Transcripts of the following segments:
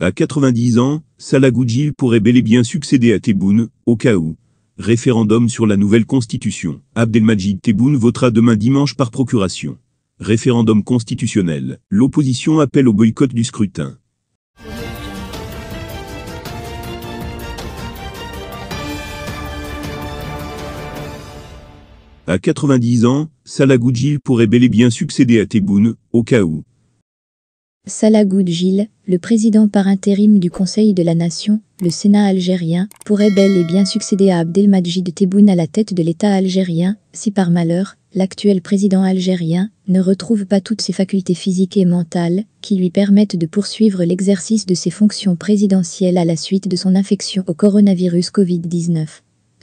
À 90 ans, Goudjil pourrait bel et bien succéder à Tebboune, au cas où. Référendum sur la nouvelle constitution. Abdelmajid Tebboune votera demain dimanche par procuration. Référendum constitutionnel. L'opposition appelle au boycott du scrutin. À 90 ans, Goudjil pourrait bel et bien succéder à Tebboune, au cas où. Salah Goudjil, le président par intérim du Conseil de la Nation, le Sénat algérien, pourrait bel et bien succéder à Abdelmajid Tebboune à la tête de l'État algérien, si par malheur, l'actuel président algérien ne retrouve pas toutes ses facultés physiques et mentales qui lui permettent de poursuivre l'exercice de ses fonctions présidentielles à la suite de son infection au coronavirus Covid-19.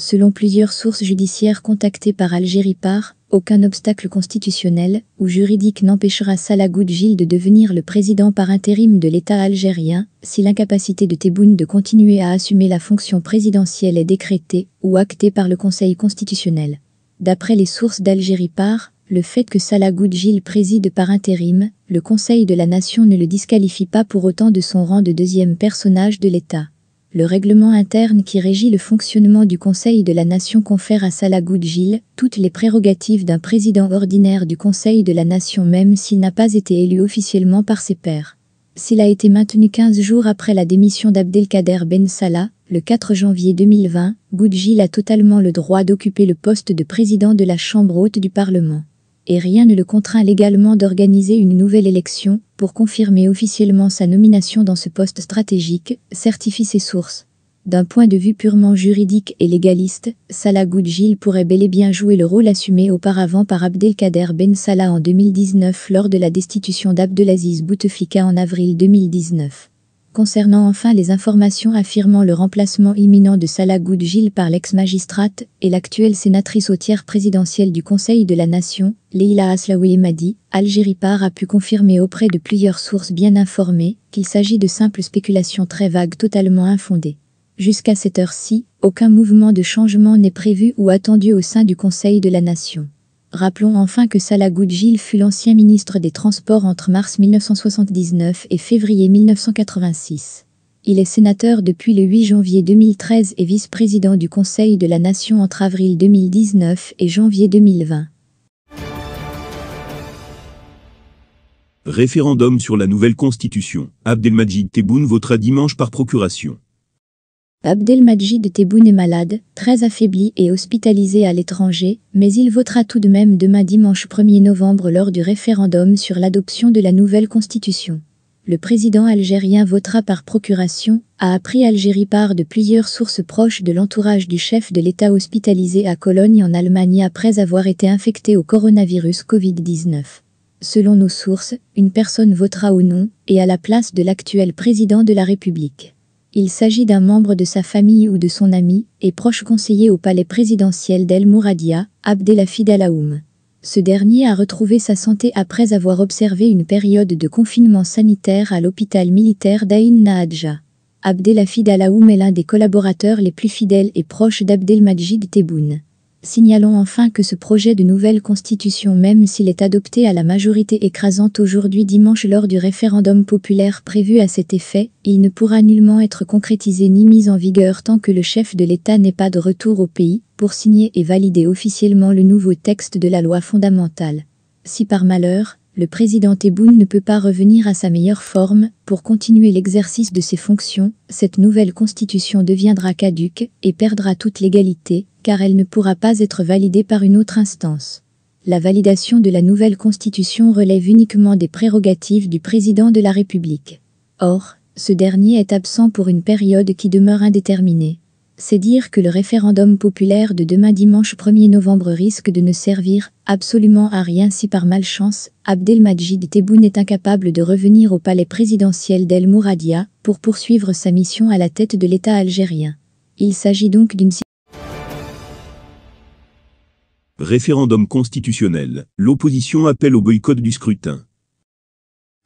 Selon plusieurs sources judiciaires contactées par Algérie Par, aucun obstacle constitutionnel ou juridique n'empêchera Salah Goudjil de devenir le président par intérim de l'État algérien si l'incapacité de Tebboune de continuer à assumer la fonction présidentielle est décrétée ou actée par le Conseil constitutionnel. D'après les sources d'Algérie Par, le fait que Salah Goudjil préside par intérim, le Conseil de la Nation ne le disqualifie pas pour autant de son rang de deuxième personnage de l'État. Le règlement interne qui régit le fonctionnement du Conseil de la Nation confère à Salah Goudjil toutes les prérogatives d'un président ordinaire du Conseil de la Nation même s'il n'a pas été élu officiellement par ses pairs. S'il a été maintenu 15 jours après la démission d'Abdelkader Ben Salah, le 4 janvier 2020, Goudjil a totalement le droit d'occuper le poste de président de la Chambre haute du Parlement et rien ne le contraint légalement d'organiser une nouvelle élection pour confirmer officiellement sa nomination dans ce poste stratégique, certifie ses sources. D'un point de vue purement juridique et légaliste, Salah Goudjil pourrait bel et bien jouer le rôle assumé auparavant par Abdelkader Ben Salah en 2019 lors de la destitution d'Abdelaziz Bouteflika en avril 2019. Concernant enfin les informations affirmant le remplacement imminent de Salah Goudjil par l'ex-magistrate et l'actuelle sénatrice au tiers présidentielle du Conseil de la Nation, Leila Aslaoui Madi, Algérie Par a pu confirmer auprès de plusieurs sources bien informées qu'il s'agit de simples spéculations très vagues totalement infondées. Jusqu'à cette heure-ci, aucun mouvement de changement n'est prévu ou attendu au sein du Conseil de la Nation. Rappelons enfin que Salah Goudjil fut l'ancien ministre des Transports entre mars 1979 et février 1986. Il est sénateur depuis le 8 janvier 2013 et vice-président du Conseil de la Nation entre avril 2019 et janvier 2020. Référendum sur la nouvelle constitution. Abdelmajid Tebboune votera dimanche par procuration. Abdelmajid Tebboune est malade, très affaibli et hospitalisé à l'étranger, mais il votera tout de même demain dimanche 1er novembre lors du référendum sur l'adoption de la nouvelle constitution. Le président algérien votera par procuration, a appris Algérie part de plusieurs sources proches de l'entourage du chef de l'État hospitalisé à Cologne en Allemagne après avoir été infecté au coronavirus Covid-19. Selon nos sources, une personne votera au nom et à la place de l'actuel président de la République. Il s'agit d'un membre de sa famille ou de son ami et proche conseiller au palais présidentiel d'El Mouradia, Abdelhafid Alaoum. Ce dernier a retrouvé sa santé après avoir observé une période de confinement sanitaire à l'hôpital militaire d'Aïn Naadja. Abdelhafid Alaoum est l'un des collaborateurs les plus fidèles et proches d'Abdelmajid Tebboune. Signalons enfin que ce projet de nouvelle constitution même s'il est adopté à la majorité écrasante aujourd'hui dimanche lors du référendum populaire prévu à cet effet, il ne pourra nullement être concrétisé ni mis en vigueur tant que le chef de l'État n'est pas de retour au pays pour signer et valider officiellement le nouveau texte de la loi fondamentale. Si par malheur, le président Tebboune ne peut pas revenir à sa meilleure forme pour continuer l'exercice de ses fonctions, cette nouvelle constitution deviendra caduque et perdra toute légalité, car elle ne pourra pas être validée par une autre instance. La validation de la nouvelle constitution relève uniquement des prérogatives du président de la République. Or, ce dernier est absent pour une période qui demeure indéterminée c'est dire que le référendum populaire de demain dimanche 1er novembre risque de ne servir absolument à rien si par malchance, Abdelmajid Tebboune est incapable de revenir au palais présidentiel d'El Mouradia pour poursuivre sa mission à la tête de l'État algérien. Il s'agit donc d'une Référendum constitutionnel. L'opposition appelle au boycott du scrutin.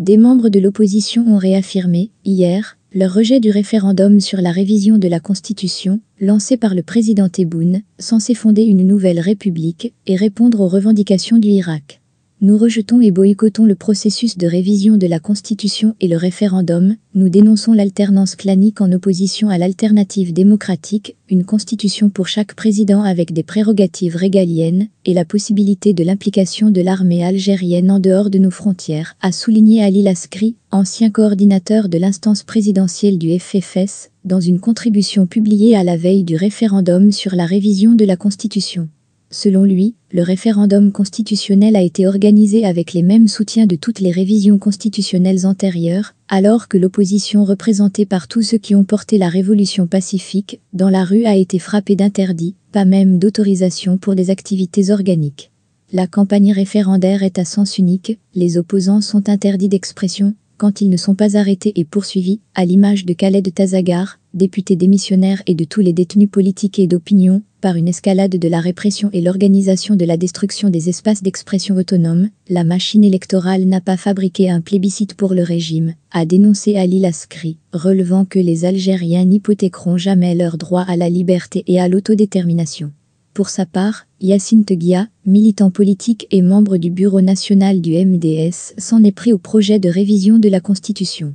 Des membres de l'opposition ont réaffirmé, hier, leur rejet du référendum sur la révision de la Constitution, lancé par le président Tebboune, censé fonder une nouvelle république et répondre aux revendications du Irak. Nous rejetons et boycottons le processus de révision de la Constitution et le référendum, nous dénonçons l'alternance clanique en opposition à l'alternative démocratique, une constitution pour chaque président avec des prérogatives régaliennes et la possibilité de l'implication de l'armée algérienne en dehors de nos frontières, a souligné Ali Laskri, ancien coordinateur de l'instance présidentielle du FFS, dans une contribution publiée à la veille du référendum sur la révision de la Constitution. Selon lui, le référendum constitutionnel a été organisé avec les mêmes soutiens de toutes les révisions constitutionnelles antérieures, alors que l'opposition représentée par tous ceux qui ont porté la révolution pacifique dans la rue a été frappée d'interdits, pas même d'autorisation pour des activités organiques. La campagne référendaire est à sens unique, les opposants sont interdits d'expression quand ils ne sont pas arrêtés et poursuivis, à l'image de Khaled Tazagar, députés démissionnaires et de tous les détenus politiques et d'opinion, par une escalade de la répression et l'organisation de la destruction des espaces d'expression autonome, la machine électorale n'a pas fabriqué un plébiscite pour le régime, a dénoncé Ali Laskri, relevant que les Algériens n'hypothéqueront jamais leur droit à la liberté et à l'autodétermination. Pour sa part, Yacine Teguia, militant politique et membre du Bureau national du MDS, s'en est pris au projet de révision de la Constitution.